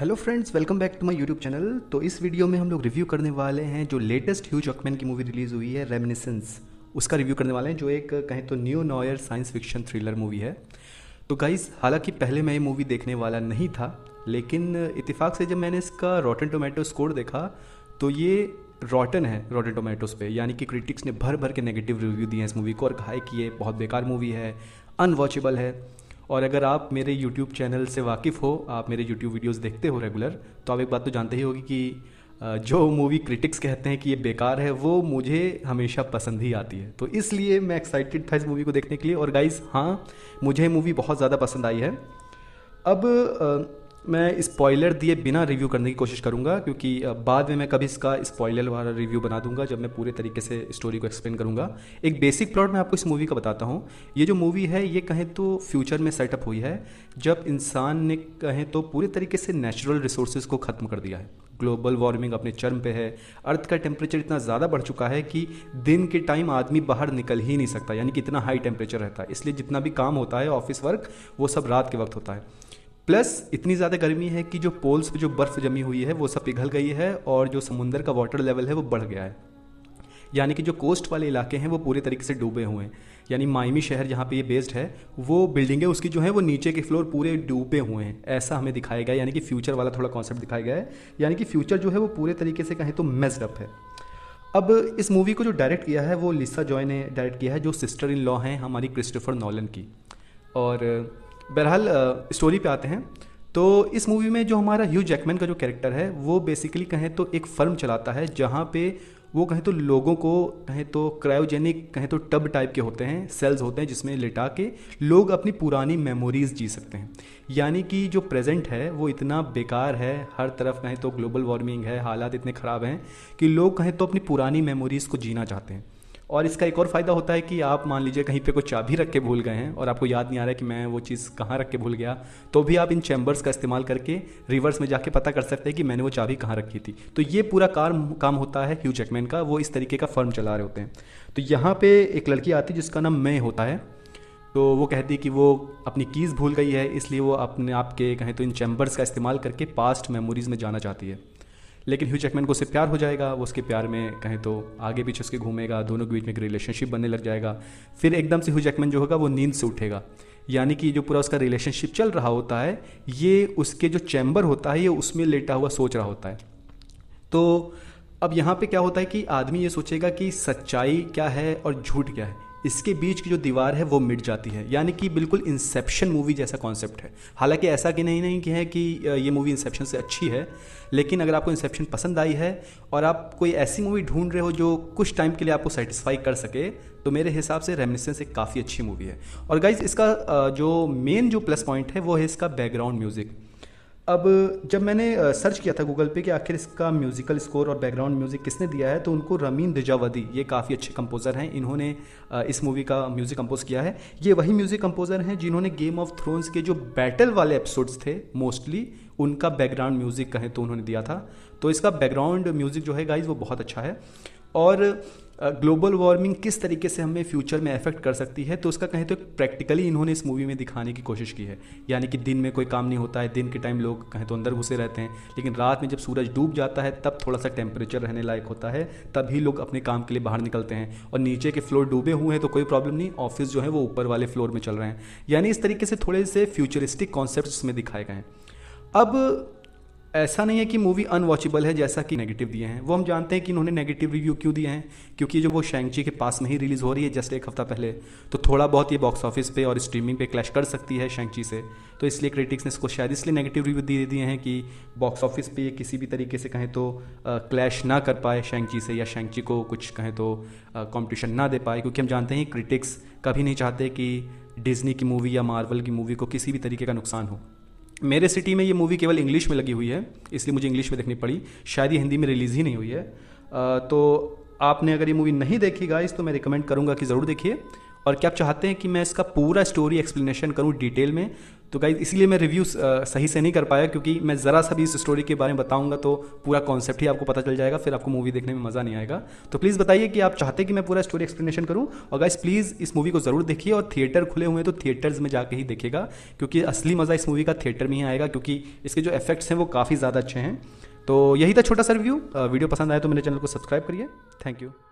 hello friends welcome back to my YouTube channel तो इस video में हम लोग रिव्यू करने वाले हैं जो लेटेस्ट ह्यूज अकमैन की मूवी रिलीज़ हुई है रेमिनिसेंस उसका रिव्यू करने वाले हैं जो एक कहें तो new noir science fiction thriller movie है तो गाइस हालांकि पहले मैं ये मूवी देखने वाला नहीं था लेकिन इतफाक से जब मैंने इसका रॉटन टोमेटो स्कोर देखा तो ये रॉटन है रॉटन टोमेटोज पे यानी कि क्रिटिक्स ने भर भर के नेगेटिव रिव्यू दिए हैं इस मूवी को और कहा है कि ये बहुत बेकार मूवी है अनवॉचेबल है और अगर आप मेरे यूट्यूब चैनल से वाकिफ़ हो आप मेरे यूट्यूब वीडियोस देखते हो रेगुलर तो आप एक बात तो जानते ही होगी कि जो मूवी क्रिटिक्स कहते हैं कि ये बेकार है वो मुझे हमेशा पसंद ही आती है तो इसलिए मैं एक्साइटेड था इस मूवी को देखने के लिए और गाइज हाँ मुझे मूवी बहुत ज़्यादा पसंद आई है अब मैं स्पॉइलर दिए बिना रिव्यू करने की कोशिश करूँगा क्योंकि बाद में मैं कभी इसका स्पॉइलर वाला रिव्यू बना दूंगा जब मैं पूरे तरीके से स्टोरी को एक्सप्लेन करूँगा एक बेसिक प्लॉट मैं आपको इस मूवी का बताता हूँ ये जो मूवी है ये कहें तो फ्यूचर में सेटअप हुई है जब इंसान ने कहें तो पूरे तरीके से नेचुरल रिसोर्सेज को ख़त्म कर दिया है ग्लोबल वार्मिंग अपने चरम पे है अर्थ का टेम्परेचर इतना ज़्यादा बढ़ चुका है कि दिन के टाइम आदमी बाहर निकल ही नहीं सकता यानी कि इतना हाई टेम्परेचर रहता है इसलिए जितना भी काम होता है ऑफिस वर्क वो सब रात के वक्त होता है प्लस इतनी ज़्यादा गर्मी है कि जो पोल्स पे जो बर्फ़ जमी हुई है वो सब पिघल गई है और जो समुंदर का वाटर लेवल है वो बढ़ गया है यानी कि जो कोस्ट वाले इलाके हैं वो पूरे तरीके से डूबे हुए हैं यानी मायमी शहर जहाँ पे ये बेस्ड है वो बिल्डिंग है उसकी जो है वो नीचे के फ्लोर पूरे डूबे हुए हैं ऐसा हमें दिखाया गया यानी कि फ्यूचर वाला थोड़ा कॉन्सेप्ट दिखाया गया है यानी कि फ्यूचर जो है वो पूरे तरीके से कहें तो अप है अब इस मूवी को जो डायरेक्ट किया है वो लिसा जॉय ने डायरेक्ट किया है जो सिस्टर इन लॉ हैं हमारी क्रिस्टोफर नॉलन की और बहरहाल स्टोरी पे आते हैं तो इस मूवी में जो हमारा ह्यू जैकमैन का जो कैरेक्टर है वो बेसिकली कहें तो एक फर्म चलाता है जहाँ पे वो कहें तो लोगों को कहें तो क्रायोजेनिक कहें तो टब टाइप के होते हैं सेल्स होते हैं जिसमें लिटा के लोग अपनी पुरानी मेमोरीज जी सकते हैं यानी कि जो प्रेजेंट है वो इतना बेकार है हर तरफ कहें तो ग्लोबल वार्मिंग है हालात इतने ख़राब हैं कि लोग कहें तो अपनी पुरानी मेमोरीज़ को जीना चाहते हैं और इसका एक और फ़ायदा होता है कि आप मान लीजिए कहीं पे कोई चाबी रख के भूल गए हैं और आपको याद नहीं आ रहा है कि मैं वो चीज़ कहाँ रख के भूल गया तो भी आप इन चैम्बर्स का इस्तेमाल करके रिवर्स में जाके पता कर सकते हैं कि मैंने वो चाबी कहाँ रखी थी तो ये पूरा कार काम होता है ह्यू जैकमैन का वो इस तरीके का फर्म चला रहे होते हैं तो यहाँ पर एक लड़की आती है जिसका नाम मैं होता है तो वो कहती है कि वो अपनी कीज़ भूल गई है इसलिए वो अपने आप के कहें तो इन चैम्बर्स का इस्तेमाल करके पास्ट मेमोरीज़ में जाना चाहती है लेकिन ह्यू जैकमैन को उससे प्यार हो जाएगा वो उसके प्यार में कहें तो आगे पीछे उसके घूमेगा दोनों के बीच में एक रिलेशनशिप बनने लग जाएगा फिर एकदम से ह्यू जैकमैन जो होगा वो नींद से उठेगा यानी कि जो पूरा उसका रिलेशनशिप चल रहा होता है ये उसके जो चैम्बर होता है ये उसमें लेटा हुआ सोच रहा होता है तो अब यहाँ पे क्या होता है कि आदमी ये सोचेगा कि सच्चाई क्या है और झूठ क्या है इसके बीच की जो दीवार है वो मिट जाती है यानी कि बिल्कुल इंसेप्शन मूवी जैसा कॉन्सेप्ट है हालांकि ऐसा कि नहीं नहीं कि है कि ये मूवी इंसेप्शन से अच्छी है लेकिन अगर आपको इंसेप्शन पसंद आई है और आप कोई ऐसी मूवी ढूंढ रहे हो जो कुछ टाइम के लिए आपको सेटिस्फाई कर सके तो मेरे हिसाब से रेमिनिसेंस एक काफ़ी अच्छी मूवी है और गाइज इसका जो मेन जो प्लस पॉइंट है वो है इसका बैकग्राउंड म्यूज़िक अब जब मैंने सर्च किया था गूगल पे कि आखिर इसका म्यूज़िकल स्कोर और बैकग्राउंड म्यूज़िक किसने दिया है तो उनको रमीन दिजावदी ये काफ़ी अच्छे कंपोज़र हैं इन्होंने इस मूवी का म्यूज़िक कंपोज किया है ये वही म्यूज़िक कंपोज़र हैं जिन्होंने गेम ऑफ थ्रोन्स के जो बैटल वाले एपिसोड्स थे मोस्टली उनका बैकग्राउंड म्यूज़िक कहें तो उन्होंने दिया था तो इसका बैकग्राउंड म्यूज़िक जो है गाइज वो बहुत अच्छा है और ग्लोबल वार्मिंग किस तरीके से हमें फ्यूचर में अफेक्ट कर सकती है तो उसका कहें तो प्रैक्टिकली इन्होंने इस मूवी में दिखाने की कोशिश की है यानी कि दिन में कोई काम नहीं होता है दिन के टाइम लोग कहें तो अंदर घुसे रहते हैं लेकिन रात में जब सूरज डूब जाता है तब थोड़ा सा टेम्परेचर रहने लायक होता है तभी लोग अपने काम के लिए बाहर निकलते हैं और नीचे के फ्लोर डूबे हुए हैं तो कोई प्रॉब्लम नहीं ऑफिस जो है वो ऊपर वाले फ्लोर में चल रहे हैं यानी इस तरीके से थोड़े से फ्यूचरिस्टिक कॉन्सेप्ट में दिखाए गए हैं अब ऐसा नहीं है कि मूवी अनवॉचेबल है जैसा कि नेगेटिव दिए हैं वो हम जानते हैं कि इन्होंने नेगेटिव रिव्यू क्यों दिए हैं क्योंकि जो वो शैंगची के पास में ही रिलीज़ हो रही है जस्ट एक हफ्ता पहले तो थोड़ा बहुत ये बॉक्स ऑफिस पे और स्ट्रीमिंग पे क्लैश कर सकती है शैंगची से तो इसलिए क्रिटिक्स ने इसको शायद इसलिए नेगेटिव रिव्यू दे दिए हैं कि बॉक्स ऑफिस पे ये किसी भी तरीके से कहें तो क्लैश ना कर पाए शैंगची से या शैंगची को कुछ कहें तो कॉम्पिटिशन ना दे पाए क्योंकि हम जानते हैं क्रिटिक्स कभी नहीं चाहते कि डिज्नी की मूवी या मार्वल की मूवी को किसी भी तरीके का नुकसान हो मेरे सिटी में ये मूवी केवल इंग्लिश में लगी हुई है इसलिए मुझे इंग्लिश में देखनी पड़ी शायद ये हिंदी में रिलीज़ ही नहीं हुई है तो आपने अगर ये मूवी नहीं देखी गाइस तो मैं रिकमेंड करूँगा कि ज़रूर देखिए और क्या आप चाहते हैं कि मैं इसका पूरा स्टोरी एक्सप्लेनेशन करूँ डिटेल में तो गाइज इसीलिए मैं रिव्यू सही से नहीं कर पाया क्योंकि मैं ज़रा सा भी इस स्टोरी के बारे में बताऊंगा तो पूरा कॉन्सेप्ट ही आपको पता चल जाएगा फिर आपको मूवी देखने में मज़ा नहीं आएगा तो प्लीज़ बताइए कि आप चाहते कि मैं पूरा स्टोरी एक्सप्लेनेशन करूँ और गाइज प्लीज़ इस मूवी को ज़रूर देखिए और थिएटर खुले हुए तो थिएटर्स में जाकर ही देखेगा क्योंकि असली मज़ा इस मूवी का थिएटर में ही आएगा क्योंकि इसके जो इफेक्ट्स हैं वो काफ़ी ज़्यादा अच्छे हैं तो यही था छोटा सा रिव्यू वीडियो पसंद आए तो मेरे चैनल को सब्सक्राइब करिए थैंक यू